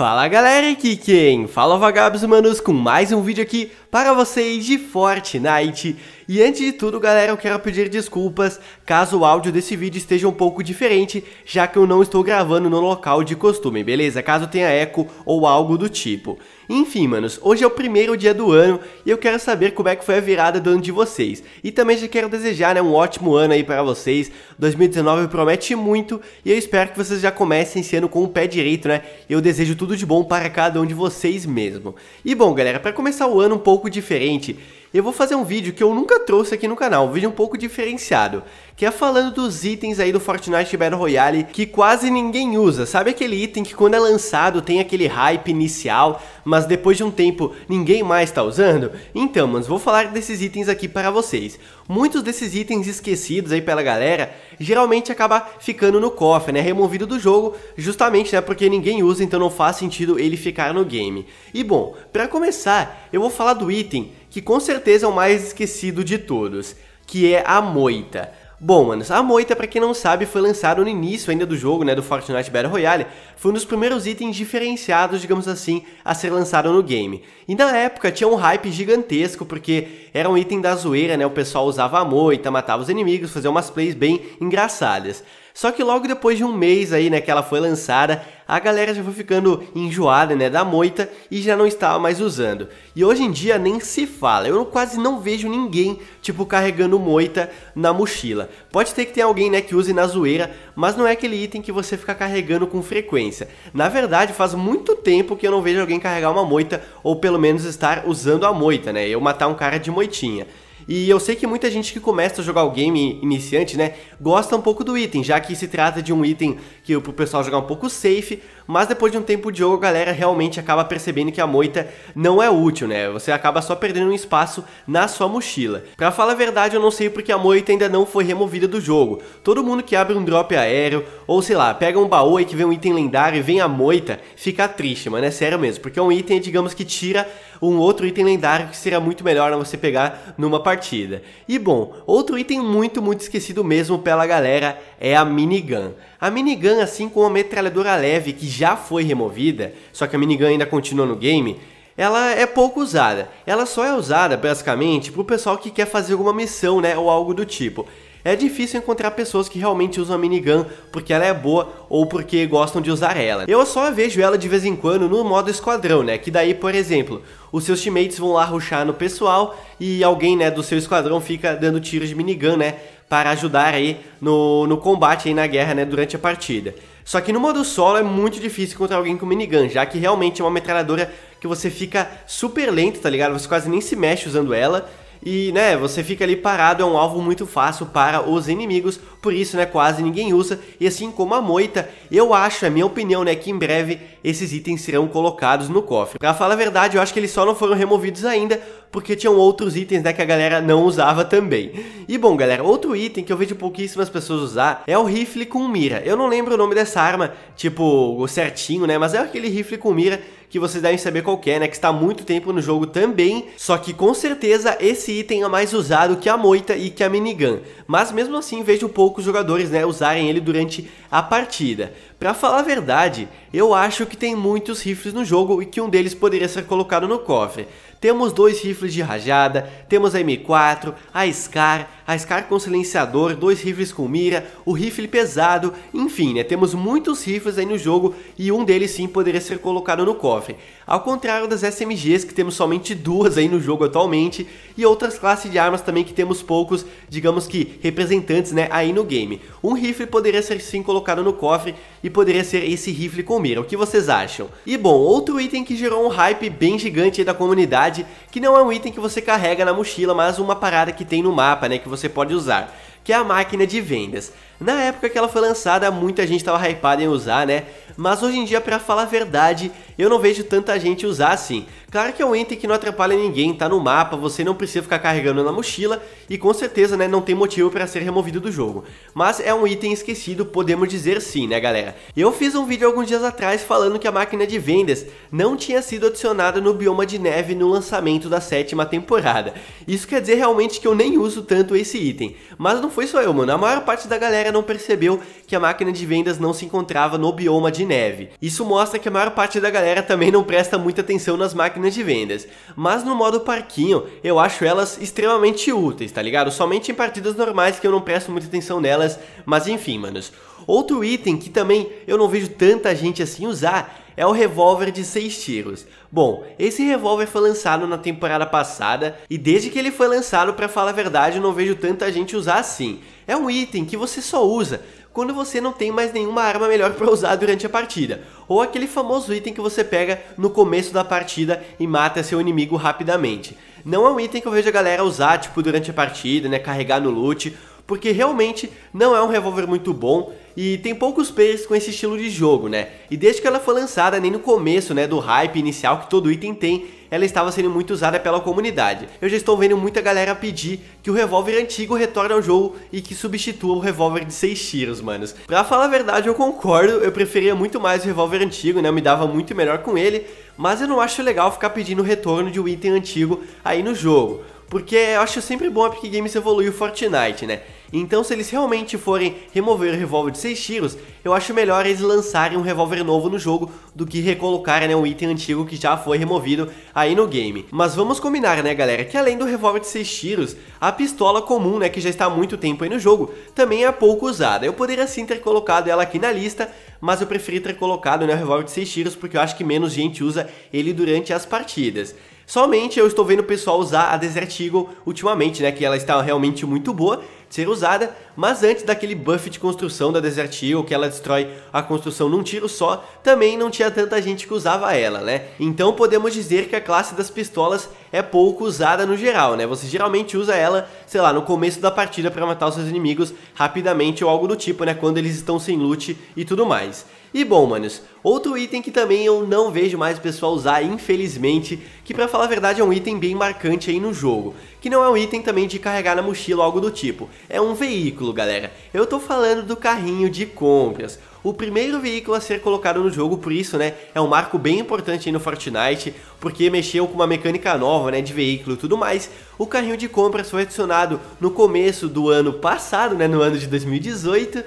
Fala galera, aqui quem fala vagabos humanos com mais um vídeo aqui para vocês de Fortnite E antes de tudo galera eu quero pedir desculpas caso o áudio desse vídeo esteja um pouco diferente Já que eu não estou gravando no local de costume, beleza? Caso tenha eco ou algo do tipo enfim, manos, hoje é o primeiro dia do ano e eu quero saber como é que foi a virada do ano de vocês. E também já quero desejar né, um ótimo ano aí para vocês. 2019 promete muito e eu espero que vocês já comecem esse ano com o pé direito, né? Eu desejo tudo de bom para cada um de vocês mesmo. E bom, galera, para começar o ano um pouco diferente, eu vou fazer um vídeo que eu nunca trouxe aqui no canal, um vídeo um pouco diferenciado, que é falando dos itens aí do Fortnite Battle Royale que quase ninguém usa. Sabe aquele item que quando é lançado tem aquele hype inicial, mas depois de um tempo ninguém mais tá usando? Então, manos, vou falar desses itens aqui para vocês. Muitos desses itens esquecidos aí pela galera, geralmente acaba ficando no cofre, né, removido do jogo, justamente, né, porque ninguém usa, então não faz sentido ele ficar no game. E bom, para começar, eu vou falar do item que com certeza é o mais esquecido de todos, que é a moita. Bom, manos, a moita, para quem não sabe, foi lançada no início ainda do jogo, né, do Fortnite Battle Royale, foi um dos primeiros itens diferenciados, digamos assim, a ser lançado no game. E na época tinha um hype gigantesco, porque era um item da zoeira, né, o pessoal usava a moita, matava os inimigos, fazia umas plays bem engraçadas. Só que logo depois de um mês aí, né, que ela foi lançada, a galera já foi ficando enjoada né, da moita e já não estava mais usando. E hoje em dia nem se fala, eu quase não vejo ninguém tipo carregando moita na mochila. Pode ter que ter alguém né, que use na zoeira, mas não é aquele item que você fica carregando com frequência. Na verdade, faz muito tempo que eu não vejo alguém carregar uma moita ou pelo menos estar usando a moita, né? Eu matar um cara de moitinha. E eu sei que muita gente que começa a jogar o game iniciante, né, gosta um pouco do item, já que se trata de um item que pro pessoal jogar um pouco safe, mas depois de um tempo de jogo a galera realmente acaba percebendo que a moita não é útil, né? Você acaba só perdendo um espaço na sua mochila. Pra falar a verdade, eu não sei porque a moita ainda não foi removida do jogo. Todo mundo que abre um drop aéreo, ou sei lá, pega um baú e que vem um item lendário e vem a moita, fica triste, mano, é sério mesmo, porque é um item, digamos que tira um outro item lendário que seria muito melhor né, você pegar numa partida partida. E bom, outro item muito, muito esquecido mesmo pela galera é a minigun. A minigun, assim como a metralhadora leve que já foi removida, só que a minigun ainda continua no game, ela é pouco usada. Ela só é usada basicamente para o pessoal que quer fazer alguma missão, né, ou algo do tipo. É difícil encontrar pessoas que realmente usam a minigun porque ela é boa ou porque gostam de usar ela. Eu só vejo ela de vez em quando no modo esquadrão, né? Que daí, por exemplo, os seus teammates vão lá ruxar no pessoal e alguém, né, do seu esquadrão fica dando tiros de minigun, né? Para ajudar aí no, no combate aí na guerra, né? Durante a partida. Só que no modo solo é muito difícil encontrar alguém com minigun, já que realmente é uma metralhadora que você fica super lento, tá ligado? Você quase nem se mexe usando ela e né, você fica ali parado, é um alvo muito fácil para os inimigos, por isso né, quase ninguém usa, e assim como a moita, eu acho, é minha opinião né, que em breve esses itens serão colocados no cofre. Pra falar a verdade, eu acho que eles só não foram removidos ainda, porque tinham outros itens né, que a galera não usava também. E bom, galera, outro item que eu vejo pouquíssimas pessoas usar é o rifle com mira. Eu não lembro o nome dessa arma, tipo, certinho, né? Mas é aquele rifle com mira que vocês devem saber qual é, né? Que está há muito tempo no jogo também. Só que com certeza esse item é mais usado que a moita e que a minigun. Mas mesmo assim vejo poucos jogadores né, usarem ele durante a partida. Pra falar a verdade, eu acho que tem muitos rifles no jogo e que um deles poderia ser colocado no cofre. Temos dois rifles de rajada, temos a M4, a SCAR, a SCAR com silenciador, dois rifles com mira, o rifle pesado, enfim, né, temos muitos rifles aí no jogo e um deles sim poderia ser colocado no cofre. Ao contrário das SMGs que temos somente duas aí no jogo atualmente e outras classes de armas também que temos poucos, digamos que representantes né, aí no game. Um rifle poderia ser sim colocado no cofre e poderia ser esse rifle com mira, o que vocês acham? E bom, outro item que gerou um hype bem gigante aí da comunidade, que não é um item que você carrega na mochila, mas uma parada que tem no mapa, né, que você você pode usar, que é a máquina de vendas. Na época que ela foi lançada, muita gente estava hypada em usar, né? mas hoje em dia, para falar a verdade, eu não vejo tanta gente usar assim. Claro que é um item que não atrapalha ninguém, tá no mapa, você não precisa ficar carregando na mochila e com certeza, né, não tem motivo para ser removido do jogo. Mas é um item esquecido, podemos dizer sim, né, galera? Eu fiz um vídeo alguns dias atrás falando que a máquina de vendas não tinha sido adicionada no bioma de neve no lançamento da sétima temporada. Isso quer dizer realmente que eu nem uso tanto esse item. Mas não foi só eu, mano. A maior parte da galera não percebeu que a máquina de vendas não se encontrava no bioma de neve. Isso mostra que a maior parte da galera também não presta muita atenção nas máquinas de vendas, mas no modo parquinho eu acho elas extremamente úteis, tá ligado? Somente em partidas normais que eu não presto muita atenção nelas, mas enfim, manos. Outro item que também eu não vejo tanta gente assim usar é o revólver de 6 tiros. Bom, esse revólver foi lançado na temporada passada e desde que ele foi lançado, para falar a verdade, eu não vejo tanta gente usar assim. É um item que você só usa quando você não tem mais nenhuma arma melhor para usar durante a partida, ou aquele famoso item que você pega no começo da partida e mata seu inimigo rapidamente. Não é um item que eu vejo a galera usar tipo durante a partida, né, carregar no loot, porque realmente não é um revólver muito bom e tem poucos players com esse estilo de jogo, né? E desde que ela foi lançada, nem no começo, né, do hype inicial que todo item tem, ela estava sendo muito usada pela comunidade. Eu já estou vendo muita galera pedir que o revólver antigo retorne ao jogo e que substitua o revólver de 6 tiros, manos. Pra falar a verdade, eu concordo, eu preferia muito mais o revólver antigo, né? Eu me dava muito melhor com ele, mas eu não acho legal ficar pedindo o retorno de um item antigo aí no jogo. Porque eu acho sempre bom a Epic Games evoluir o Fortnite, né? Então, se eles realmente forem remover o revólver de 6 tiros, eu acho melhor eles lançarem um revólver novo no jogo do que recolocarem né, um item antigo que já foi removido aí no game. Mas vamos combinar, né, galera, que além do revólver de 6 tiros, a pistola comum, né, que já está há muito tempo aí no jogo, também é pouco usada. Eu poderia sim ter colocado ela aqui na lista, mas eu preferi ter colocado né, o revólver de 6 tiros porque eu acho que menos gente usa ele durante as partidas. Somente eu estou vendo o pessoal usar a Desert Eagle ultimamente, né, que ela está realmente muito boa, ser usada, mas antes daquele buff de construção da Desert Eagle, que ela destrói a construção num tiro só, também não tinha tanta gente que usava ela, né? Então podemos dizer que a classe das pistolas é pouco usada no geral, né? Você geralmente usa ela, sei lá, no começo da partida para matar os seus inimigos rapidamente ou algo do tipo, né? Quando eles estão sem loot e tudo mais. E bom, manos, outro item que também eu não vejo mais o pessoal usar, infelizmente, que para falar a verdade é um item bem marcante aí no jogo, que não é um item também de carregar na mochila ou algo do tipo. É um veículo, galera. Eu tô falando do carrinho de compras. O primeiro veículo a ser colocado no jogo, por isso, né, é um marco bem importante aí no Fortnite, porque mexeu com uma mecânica nova, né, de veículo e tudo mais. O carrinho de compras foi adicionado no começo do ano passado, né, no ano de 2018,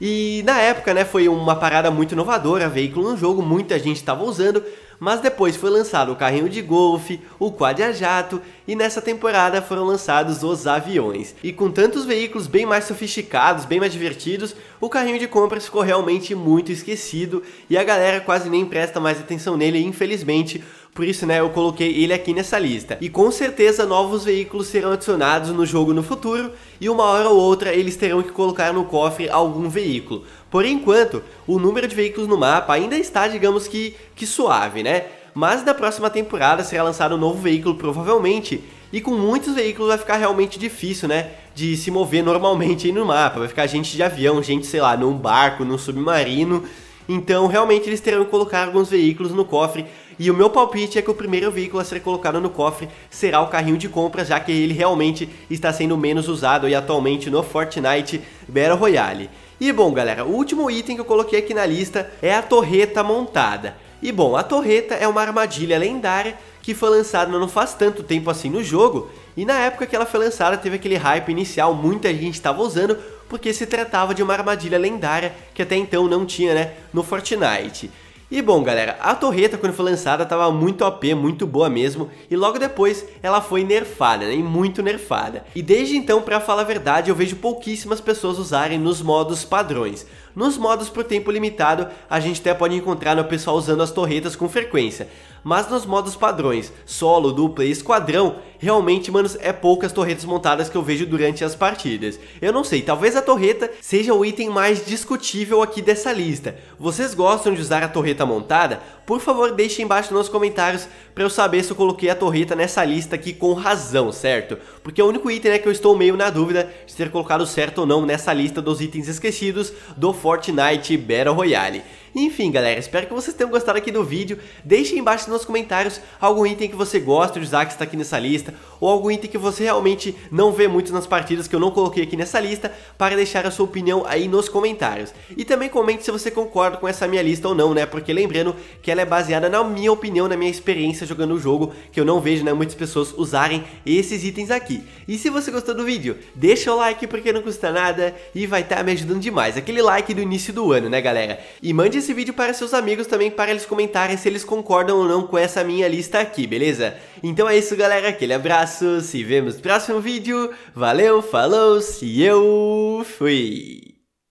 e na época, né, foi uma parada muito inovadora, veículo no jogo, muita gente estava usando, mas depois foi lançado o carrinho de golfe, o quad a jato e nessa temporada foram lançados os aviões. E com tantos veículos bem mais sofisticados, bem mais divertidos, o carrinho de compras ficou realmente muito esquecido e a galera quase nem presta mais atenção nele, infelizmente, por isso né, eu coloquei ele aqui nessa lista. E com certeza novos veículos serão adicionados no jogo no futuro, e uma hora ou outra eles terão que colocar no cofre algum veículo. Por enquanto, o número de veículos no mapa ainda está, digamos que, que suave, né? Mas na próxima temporada será lançado um novo veículo provavelmente, e com muitos veículos vai ficar realmente difícil, né? De se mover normalmente no mapa. Vai ficar gente de avião, gente, sei lá, num barco, num submarino. Então, realmente, eles terão que colocar alguns veículos no cofre e o meu palpite é que o primeiro veículo a ser colocado no cofre será o carrinho de compras, já que ele realmente está sendo menos usado e atualmente no Fortnite Battle Royale. E bom galera, o último item que eu coloquei aqui na lista é a torreta montada. E bom, a torreta é uma armadilha lendária que foi lançada não faz tanto tempo assim no jogo, e na época que ela foi lançada teve aquele hype inicial, muita gente estava usando, porque se tratava de uma armadilha lendária que até então não tinha né, no Fortnite. E bom galera, a torreta quando foi lançada estava muito OP, muito boa mesmo, e logo depois ela foi nerfada, né, e muito nerfada. E desde então, para falar a verdade, eu vejo pouquíssimas pessoas usarem nos modos padrões. Nos modos por tempo limitado, a gente até pode encontrar né, o pessoal usando as torretas com frequência, mas nos modos padrões, solo, dupla e esquadrão, realmente, mano, é poucas torretas montadas que eu vejo durante as partidas. Eu não sei, talvez a torreta seja o item mais discutível aqui dessa lista. Vocês gostam de usar a torreta montada? Por favor, deixem embaixo nos comentários para eu saber se eu coloquei a torreta nessa lista aqui com razão, certo? Porque é o único item né, que eu estou meio na dúvida de ter colocado certo ou não nessa lista dos itens esquecidos do Fortnite Battle Royale. Enfim, galera, espero que vocês tenham gostado aqui do vídeo. Deixe embaixo nos comentários algum item que você gosta de usar que está aqui nessa lista, ou algum item que você realmente não vê muito nas partidas que eu não coloquei aqui nessa lista, para deixar a sua opinião aí nos comentários. E também comente se você concorda com essa minha lista ou não, né? Porque lembrando que ela é baseada na minha opinião, na minha experiência jogando o jogo, que eu não vejo né, muitas pessoas usarem esses itens aqui. E se você gostou do vídeo, deixa o like porque não custa nada e vai estar tá me ajudando demais. Aquele like do início do ano, né, galera? E mande esse vídeo para seus amigos também para eles comentarem se eles concordam ou não com essa minha lista aqui, beleza? Então é isso galera, aquele abraço, se vemos no próximo vídeo, valeu, falou, se eu fui!